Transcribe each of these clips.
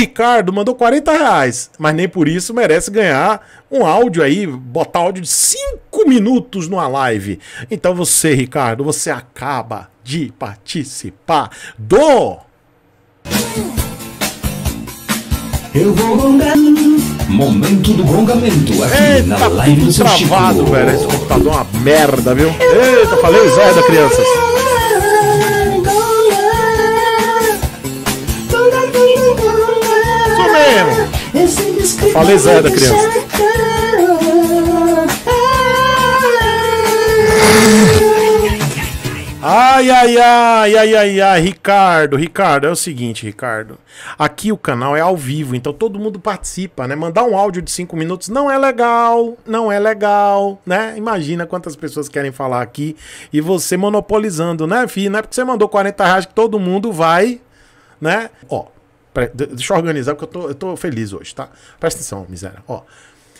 Ricardo mandou 40 reais, mas nem por isso merece ganhar um áudio aí, botar áudio de 5 minutos numa live. Então você, Ricardo, você acaba de participar do. Eu vou gongar. Momento do gongamento. Aqui Eita, na live do tá travado, Chico. velho. Esse computador é uma merda, viu? Eita, falei o Zé da criança. Falei Zé da criança. Ai, ai, ai, ai, ai, ai, Ricardo, Ricardo, é o seguinte, Ricardo. Aqui o canal é ao vivo, então todo mundo participa, né? Mandar um áudio de cinco minutos não é legal, não é legal, né? Imagina quantas pessoas querem falar aqui e você monopolizando, né, filho? Não é porque você mandou 40 reais que todo mundo vai, né? Ó, Deixa eu organizar, porque eu tô, eu tô feliz hoje, tá? Presta atenção, miséria. Ó.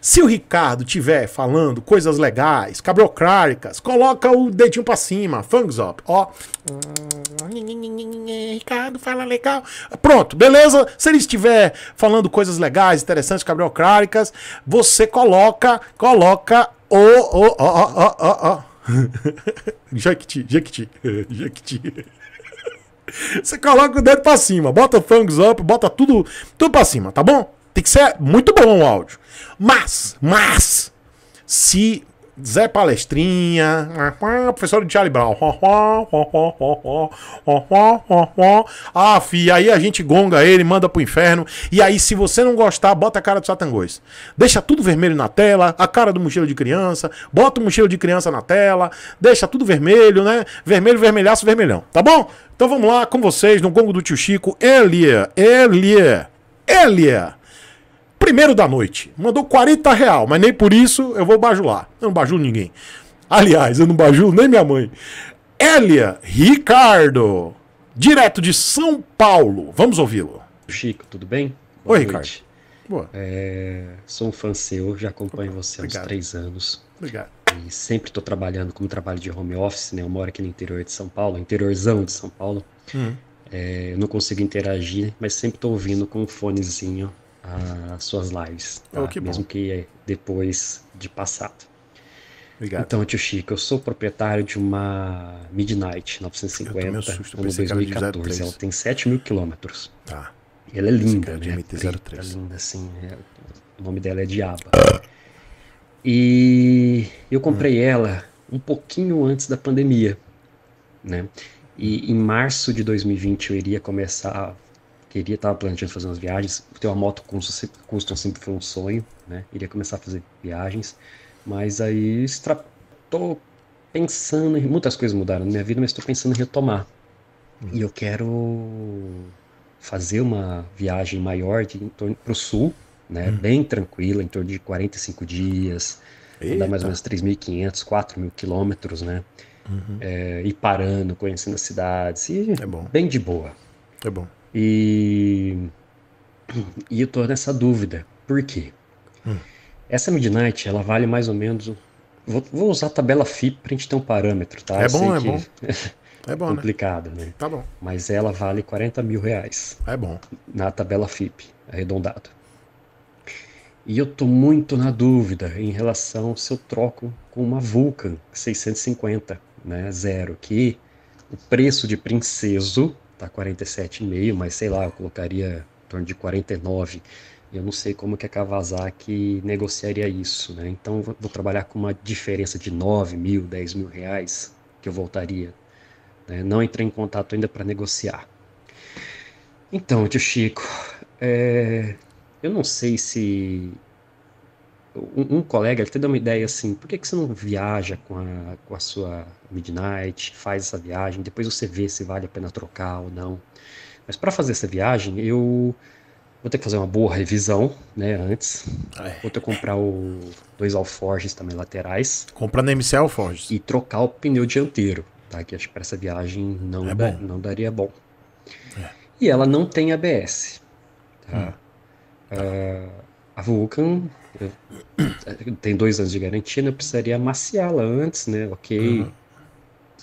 Se o Ricardo tiver falando coisas legais, cabrocráricas, coloca o dedinho para cima, thumbs up, ó. Ricardo fala legal. Pronto, beleza? Se ele estiver falando coisas legais, interessantes, cabrocráricas, você coloca, coloca o, o, ó, ó, ó, ó. Jequiti, Jequiti, Jequiti. Você coloca o dedo pra cima, bota fangs up, bota tudo, tudo pra cima, tá bom? Tem que ser muito bom o áudio. Mas, mas, se Zé Palestrinha, professor de Charlie Brown. Ah, fi, aí a gente gonga ele, manda pro inferno. E aí, se você não gostar, bota a cara do Satangões. Deixa tudo vermelho na tela, a cara do mochila de criança, bota o mochila de criança na tela, deixa tudo vermelho, né? Vermelho, vermelhaço, vermelhão, tá bom? Então vamos lá com vocês no gongo do tio Chico, Elia, Elia, Elia primeiro da noite. Mandou 40 real, mas nem por isso eu vou bajular. Eu não bajulo ninguém. Aliás, eu não bajulo nem minha mãe. Elia Ricardo, direto de São Paulo. Vamos ouvi-lo. Chico, tudo bem? Boa Oi, noite. Ricardo. Boa. É, sou um fã seu, já acompanho Opa, você há uns três anos. Obrigado. E sempre estou trabalhando como trabalho de home office, né? Eu moro aqui no interior de São Paulo, interiorzão de São Paulo. Hum. É, eu não consigo interagir, mas sempre estou ouvindo com um fonezinho ah, as suas lives, oh, tá? oh, que mesmo que depois de passado. Obrigado. Então, tio Chico, eu sou proprietário de uma Midnight 950, susto, ano 2014. Ela tem 7 mil quilômetros. Tá. E ela é linda, né? Preta, linda, assim. Né? O nome dela é Diaba. E eu comprei hum. ela um pouquinho antes da pandemia, né? E em março de 2020 eu iria começar queria, tava planejando fazer umas viagens. Ter uma moto custom, custom sempre foi um sonho, né? Iria começar a fazer viagens, mas aí estou tô pensando, muitas coisas mudaram na minha vida, mas estou pensando em retomar. Uhum. E eu quero fazer uma viagem maior de para o sul, né? Uhum. Bem tranquila, em torno de 45 dias, Eita. andar mais ou menos 3.500, 4.000 quilômetros, né? Uhum. É, ir parando, conhecendo as cidades, e é bem de boa. É bom. E, e eu tô nessa dúvida. Por quê? Hum. Essa Midnight, ela vale mais ou menos. Vou, vou usar a tabela FIP pra gente ter um parâmetro, tá? É bom, é bom. É bom, né? complicado, né? né? Tá bom. Mas ela vale 40 mil reais. É bom. Na tabela FIP, arredondado. E eu tô muito na dúvida em relação se eu troco com uma Vulcan 650, né? Zero, que o preço de princeso tá 47,5, mas sei lá, eu colocaria em torno de 49. Eu não sei como que a Kawasaki negociaria isso, né? Então vou, vou trabalhar com uma diferença de 9 mil, 10 mil reais que eu voltaria. Né? Não entrei em contato ainda para negociar. Então, tio Chico, é, eu não sei se um, um, colega ele até deu uma ideia assim, por que, que você não viaja com a, com a sua Midnight, faz essa viagem, depois você vê se vale a pena trocar ou não. Mas para fazer essa viagem, eu vou ter que fazer uma boa revisão, né, antes. Vou ter que comprar o, dois alforjes também laterais. na MC alforjes. E trocar o pneu dianteiro, tá? Que acho que para essa viagem não, é não daria bom. É. E ela não tem ABS, tá? Hum. Uh, a Vulcan eh, tem dois anos de garantia, né? eu precisaria amaciá-la antes, né? Ok.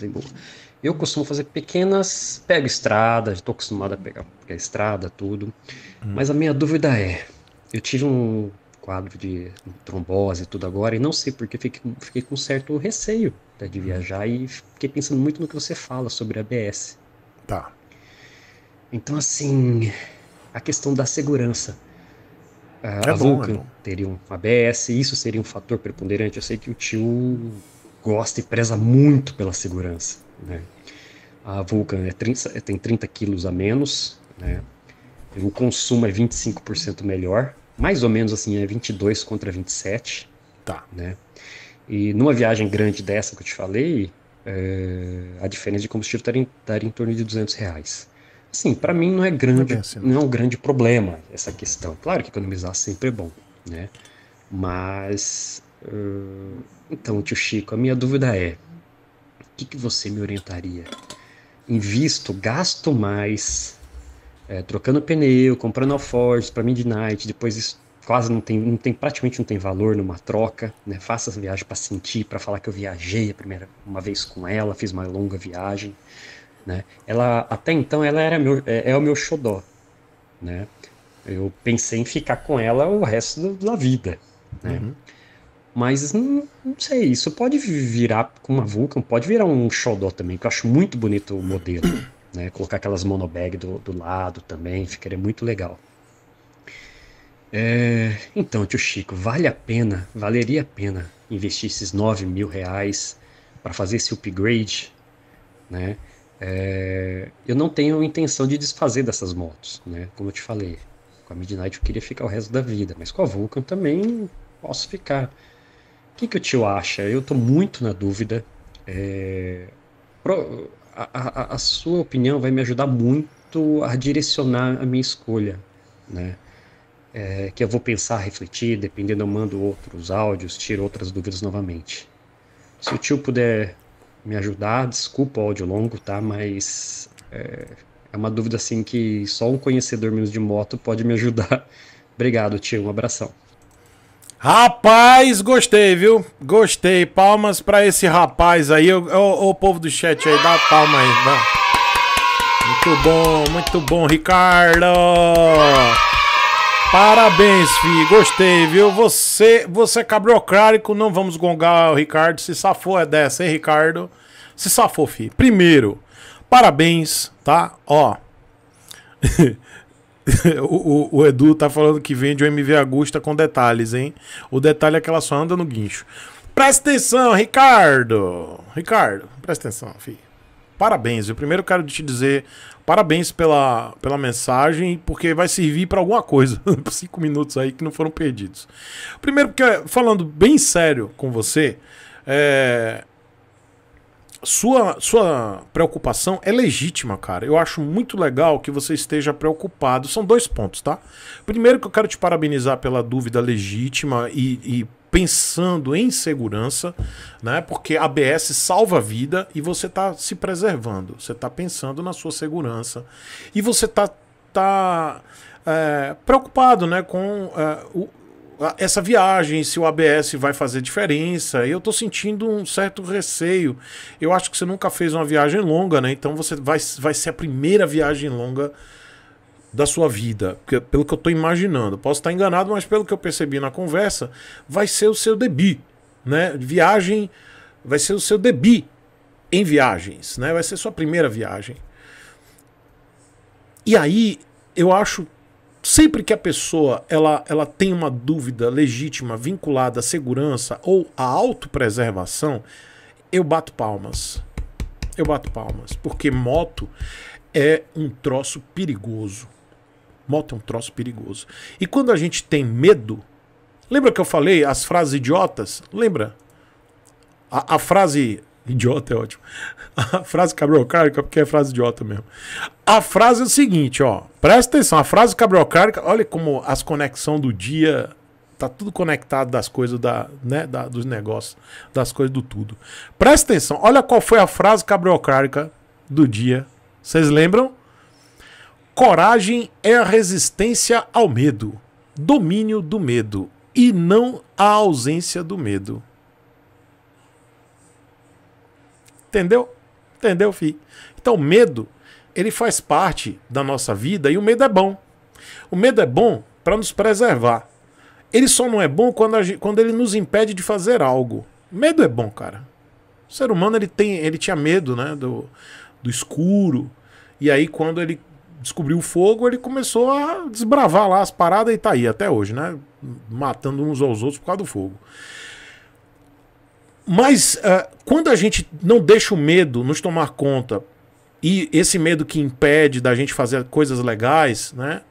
Uhum. Eu costumo fazer pequenas. Pego estrada, estou acostumado a pegar, pegar estrada, tudo. Uhum. Mas a minha dúvida é: eu tive um quadro de trombose e tudo agora, e não sei porque fiquei, fiquei com certo receio né, de uhum. viajar e fiquei pensando muito no que você fala sobre ABS. Tá. Então, assim, a questão da segurança. É Vulcan é bom, é teria um ABS, isso seria um fator preponderante. Eu sei que o tio gosta e preza muito pela segurança. Né? A Vulcan é 30, é, tem 30 quilos a menos, né? o consumo é 25% melhor, mais ou menos assim, é 22 contra 27. Tá. Né? E numa viagem grande dessa que eu te falei, é, a diferença de combustível estaria em, estaria em torno de 200 reais. Sim, para mim não é grande, é assim, não é um grande problema essa questão. Claro que economizar sempre é bom, né? Mas uh, então, tio Chico, a minha dúvida é: o que, que você me orientaria? Invisto, gasto mais, é, trocando pneu, comprando alforjes para midnight, depois isso quase não tem, não tem, praticamente não tem valor numa troca, né? Faça essa viagem para sentir, para falar que eu viajei a primeira uma vez com ela, fiz uma longa viagem. Né? Ela, até então ela era meu, é, é o meu xodó. Né? Eu pensei em ficar com ela o resto da vida. Né? Uhum. Mas não, hum, não, sei, isso pode virar com uma Vulcan, pode virar um xodó também, que eu acho muito bonito o modelo. Né? Colocar aquelas monobag do, do lado também, ficaria muito legal. É, então, tio Chico, vale a pena, valeria a pena investir esses 9 mil reais para fazer esse upgrade, né? É, eu não tenho intenção de desfazer dessas motos, né? Como eu te falei, com a Midnight eu queria ficar o resto da vida, mas com a Vulcan também posso ficar. O que, que o tio acha? Eu estou muito na dúvida. É, pro, a, a, a, sua opinião vai me ajudar muito a direcionar a minha escolha, né? É, que eu vou pensar, refletir, dependendo eu mando outros áudios, tiro outras dúvidas novamente. Se o tio puder me ajudar. Desculpa o áudio longo, tá? Mas é, é uma dúvida assim que só um conhecedor menos de moto pode me ajudar. Obrigado, tio. Um abração. Rapaz, gostei, viu? Gostei. Palmas para esse rapaz aí. O, o, povo do chat aí, dá palma aí. Dá. Muito bom, muito bom, Ricardo! Parabéns, fi. Gostei, viu? Você, você é cabriocrárico, não vamos gongar o Ricardo. Se safou é dessa, hein, Ricardo? Se safou, fi. Primeiro, parabéns, tá? Ó. o, o, o, Edu tá falando que vende o MV Agusta com detalhes, hein? O detalhe é que ela só anda no guincho. Presta atenção, Ricardo! Ricardo, presta atenção, filho parabéns. Eu primeiro quero te dizer parabéns pela, pela mensagem, porque vai servir para alguma coisa. Cinco minutos aí que não foram perdidos. Primeiro, porque, falando bem sério com você, é, sua, sua preocupação é legítima, cara. Eu acho muito legal que você esteja preocupado. São dois pontos, tá? Primeiro que eu quero te parabenizar pela dúvida legítima e, e pensando em segurança, né? Porque ABS salva a vida e você está se preservando, você está pensando na sua segurança e você está tá, é, preocupado, né? Com é, o, essa viagem, se o ABS vai fazer diferença. Eu tô sentindo um certo receio. Eu acho que você nunca fez uma viagem longa, né? Então você vai, vai ser a primeira viagem longa da sua vida, pelo que eu estou imaginando, posso estar enganado, mas pelo que eu percebi na conversa, vai ser o seu debi, né? Viagem vai ser o seu debi em viagens, né? Vai ser sua primeira viagem. E aí, eu acho sempre que a pessoa ela, ela tem uma dúvida legítima vinculada à segurança ou à autopreservação, eu bato palmas. Eu bato palmas, porque moto é um troço perigoso. Moto é um troço perigoso. E quando a gente tem medo, lembra que eu falei as frases idiotas? Lembra? A, a frase idiota é ótimo. A frase cabriocárica, porque é frase idiota mesmo. A frase é o seguinte, ó. Presta atenção, a frase cabriocárica, olha como as conexões do dia tá tudo conectado das coisas da, né, da, dos negócios, das coisas do tudo. Presta atenção, olha qual foi a frase cabriocárica do dia. Vocês lembram? Coragem é a resistência ao medo, domínio do medo e não a ausência do medo. Entendeu? Entendeu, fi? Então, medo, ele faz parte da nossa vida e o medo é bom. O medo é bom para nos preservar. Ele só não é bom quando, a, quando ele nos impede de fazer algo. Medo é bom, cara. O ser humano ele tem, ele tinha medo, né, do, do escuro. E aí quando ele descobriu o fogo, ele começou a desbravar lá as paradas e tá aí até hoje, né? Matando uns aos outros por causa do fogo. Mas uh, quando a gente não deixa o medo nos tomar conta e esse medo que impede da gente fazer coisas legais, né?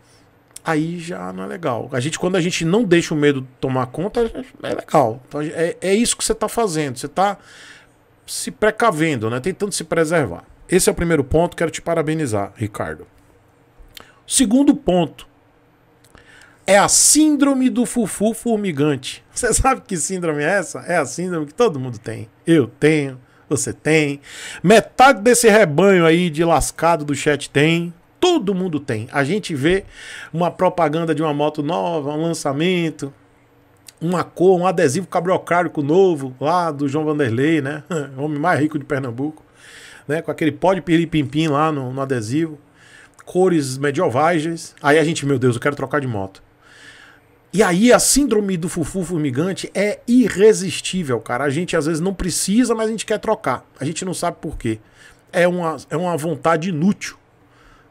Aí já não é legal. A gente, quando a gente não deixa o medo tomar conta, é, é legal. Então, é, é isso que você está fazendo. Você está se precavendo, né? Tentando se preservar. Esse é o primeiro ponto. Quero te parabenizar, Ricardo. Segundo ponto, é a síndrome do fufu formigante. Você sabe que síndrome é essa? É a síndrome que todo mundo tem. Eu tenho, você tem. Metade desse rebanho aí de lascado do chat tem. Todo mundo tem. A gente vê uma propaganda de uma moto nova, um lançamento, uma cor, um adesivo cabriocrárico novo lá do João Vanderlei, né? homem mais rico de Pernambuco, né? Com aquele pó de piripimpim lá no, no adesivo cores medievais. Aí a gente, meu Deus, eu quero trocar de moto. E aí a síndrome do fufu formigante é irresistível, cara. A gente às vezes não precisa, mas a gente quer trocar. A gente não sabe por quê. É uma, é uma vontade inútil,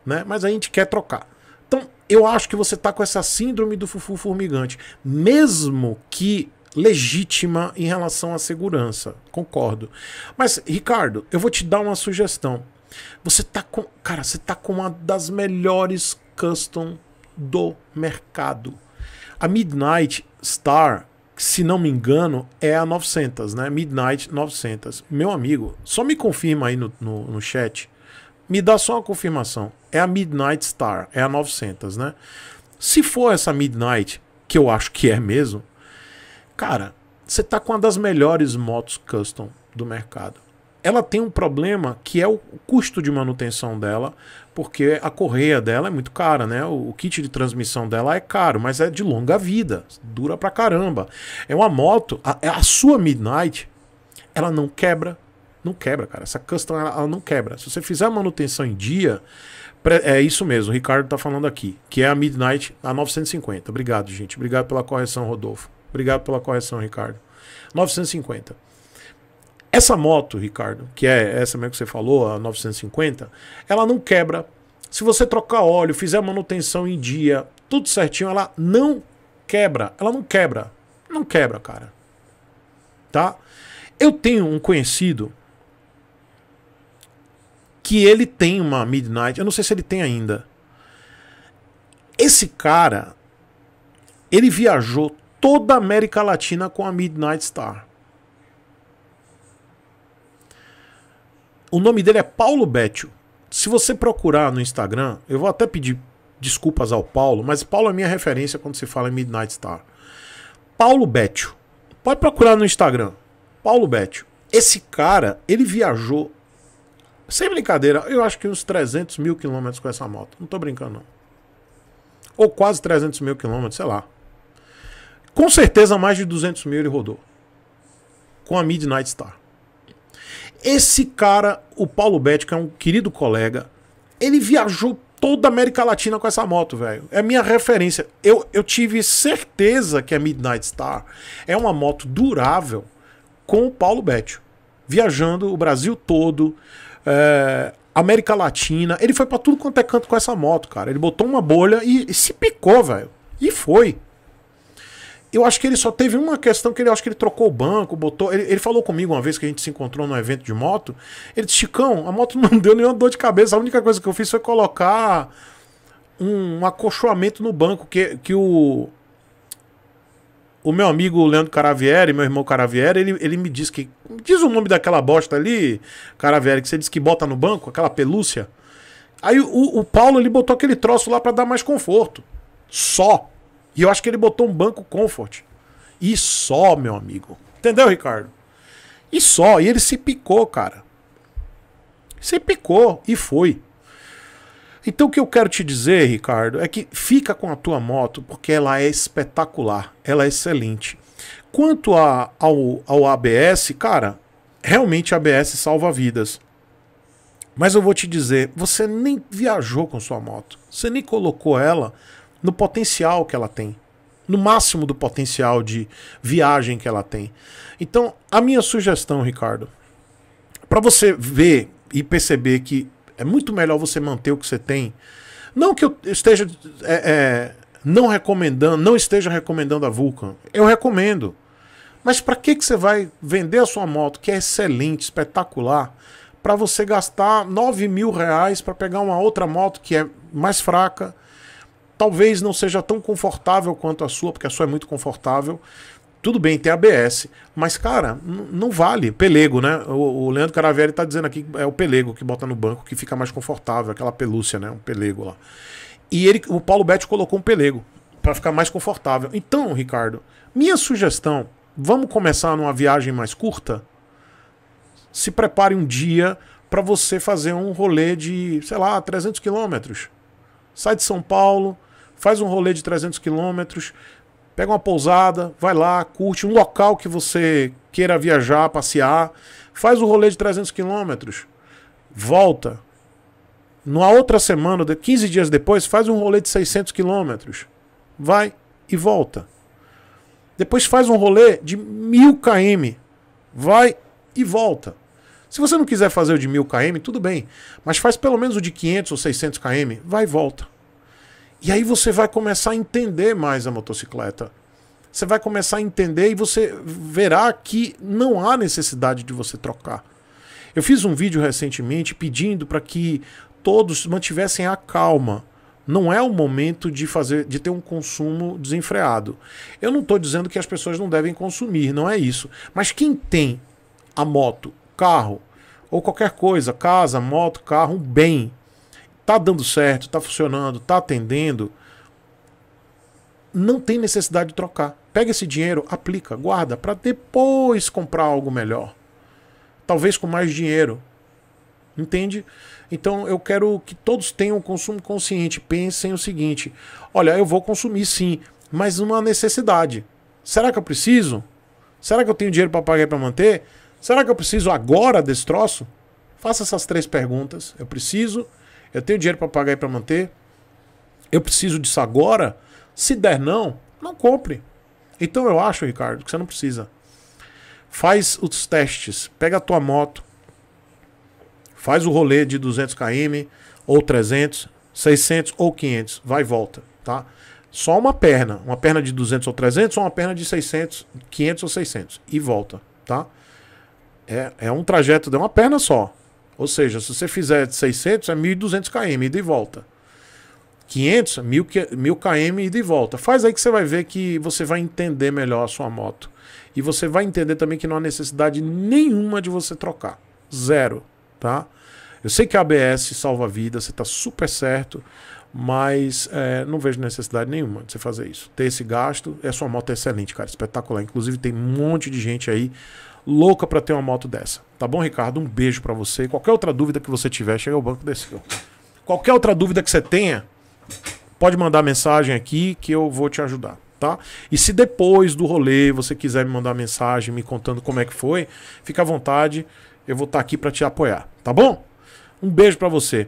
né? Mas a gente quer trocar. Então, eu acho que você tá com essa síndrome do fufu formigante, mesmo que legítima em relação à segurança. Concordo. Mas, Ricardo, eu vou te dar uma sugestão. Você tá com. Cara, você tá com uma das melhores custom do mercado. A Midnight Star, se não me engano, é a 900, né? Midnight 900. Meu amigo, só me confirma aí no, no, no chat. Me dá só uma confirmação. É a Midnight Star, é a 900, né? Se for essa Midnight, que eu acho que é mesmo, cara, você tá com uma das melhores motos custom do mercado ela tem um problema que é o custo de manutenção dela, porque a correia dela é muito cara, né? O kit de transmissão dela é caro, mas é de longa vida, dura pra caramba. É uma moto, a, é, a sua Midnight, ela não quebra, não quebra, cara. Essa custom ela, ela não quebra. Se você fizer a manutenção em dia, é isso mesmo, o Ricardo tá falando aqui, que é a Midnight a 950. Obrigado, gente. Obrigado pela correção, Rodolfo. Obrigado pela correção, Ricardo. 950. Essa moto, Ricardo, que é essa mesmo que você falou, a 950, ela não quebra. Se você trocar óleo, fizer manutenção em dia, tudo certinho, ela não quebra. Ela não quebra. Não quebra, cara. Tá? Eu tenho um conhecido que ele tem uma Midnight, eu não sei se ele tem ainda. Esse cara, ele viajou toda a América Latina com a Midnight Star. O nome dele é Paulo Bétio. Se você procurar no Instagram, eu vou até pedir desculpas ao Paulo, mas Paulo é minha referência quando se fala em Midnight Star. Paulo Bétio. Pode procurar no Instagram. Paulo Bétio. Esse cara, ele viajou, sem brincadeira, eu acho que uns 300 mil quilômetros com essa moto. Não tô brincando, não. Ou quase 300 mil quilômetros, sei lá. Com certeza mais de 200 mil ele rodou. Com a Midnight Star. Esse cara, o Paulo Betti, que é um querido colega, ele viajou toda a América Latina com essa moto, velho. É minha referência. Eu, eu tive certeza que a Midnight Star é uma moto durável com o Paulo Betti. Viajando o Brasil todo, é, América Latina. Ele foi para tudo quanto é canto com essa moto, cara. Ele botou uma bolha e, e se picou, velho. E foi. Eu acho que ele só teve uma questão que ele acho que ele trocou o banco, botou. Ele, ele falou comigo uma vez que a gente se encontrou num evento de moto. Ele disse: Chicão, a moto não deu nenhuma dor de cabeça. A única coisa que eu fiz foi colocar um, um acolchoamento no banco, que, que o. O meu amigo Leandro Caravieri, meu irmão Caravieri, ele, ele me disse que. Diz o nome daquela bosta ali, Caravieri, que você diz que bota no banco, aquela pelúcia. Aí o, o Paulo ele botou aquele troço lá para dar mais conforto. Só. E eu acho que ele botou um banco comfort. E só, meu amigo. Entendeu, Ricardo? E só. E ele se picou, cara. Se picou e foi. Então o que eu quero te dizer, Ricardo, é que fica com a tua moto, porque ela é espetacular, ela é excelente. Quanto a, ao, ao ABS, cara, realmente ABS salva vidas. Mas eu vou te dizer, você nem viajou com sua moto, você nem colocou ela no potencial que ela tem, no máximo do potencial de viagem que ela tem. Então, a minha sugestão, Ricardo, para você ver e perceber que é muito melhor você manter o que você tem, não que eu esteja é, é, não recomendando, não esteja recomendando a Vulcan, eu recomendo. Mas para que, que você vai vender a sua moto, que é excelente, espetacular, para você gastar 9 mil reais para pegar uma outra moto que é mais fraca, talvez não seja tão confortável quanto a sua, porque a sua é muito confortável. Tudo bem ter ABS, mas, cara, não vale. Pelego, né? O, o Leandro Caravelli está dizendo aqui que é o pelego que bota no banco, que fica mais confortável, aquela pelúcia, né? Um pelego lá. E ele, o Paulo Betti colocou um pelego para ficar mais confortável. Então, Ricardo, minha sugestão, vamos começar numa viagem mais curta? Se prepare um dia para você fazer um rolê de, sei lá, 300 quilômetros. Sai de São Paulo, faz um rolê de 300 quilômetros, pega uma pousada, vai lá, curte um local que você queira viajar, passear, faz o um rolê de 300 quilômetros, volta. Numa outra semana, 15 dias depois, faz um rolê de 600 quilômetros, vai e volta. Depois faz um rolê de 1000 km, vai e volta. Se você não quiser fazer o de 1000 km, tudo bem, mas faz pelo menos o de 500 ou 600 km, vai e volta. E aí você vai começar a entender mais a motocicleta. Você vai começar a entender e você verá que não há necessidade de você trocar. Eu fiz um vídeo recentemente pedindo para que todos mantivessem a calma. Não é o momento de fazer, de ter um consumo desenfreado. Eu não estou dizendo que as pessoas não devem consumir, não é isso. Mas quem tem a moto, carro ou qualquer coisa, casa, moto, carro, um bem, tá dando certo, tá funcionando, tá atendendo, não tem necessidade de trocar. Pega esse dinheiro, aplica, guarda para depois comprar algo melhor. Talvez com mais dinheiro. Entende? Então eu quero que todos tenham um consumo consciente, pensem o seguinte: olha, eu vou consumir sim, mas uma necessidade. Será que eu preciso? Será que eu tenho dinheiro para pagar para manter? Será que eu preciso agora desse troço? Faça essas três perguntas. Eu preciso, eu tenho dinheiro para pagar e para manter? Eu preciso disso agora? Se der não, não compre. Então eu acho, Ricardo, que você não precisa. Faz os testes, pega a tua moto, faz o rolê de 200 km ou 300, 600 ou 500, vai e volta, tá? Só uma perna, uma perna de 200 ou 300 ou uma perna de 600, 500 ou 600 e volta, tá? É, é um trajeto de é uma perna só, ou seja, se você fizer 600, é 1.200 km, ida e volta. 500, 1.000 km, ida e volta. Faz aí que você vai ver que você vai entender melhor a sua moto. E você vai entender também que não há necessidade nenhuma de você trocar. Zero, tá? Eu sei que a ABS salva a vida, você está super certo, mas é, não vejo necessidade nenhuma de você fazer isso. Ter esse gasto, é sua moto é excelente, cara, espetacular. Inclusive tem um monte de gente aí louca para ter uma moto dessa. Tá bom, Ricardo? Um beijo para você. Qualquer outra dúvida que você tiver, chega ao banco desse. Qualquer outra dúvida que você tenha, pode mandar mensagem aqui que eu vou te ajudar. Tá? E se depois do rolê você quiser me mandar mensagem me contando como é que foi, fica à vontade, eu vou estar tá aqui para te apoiar, tá bom? Um beijo para você.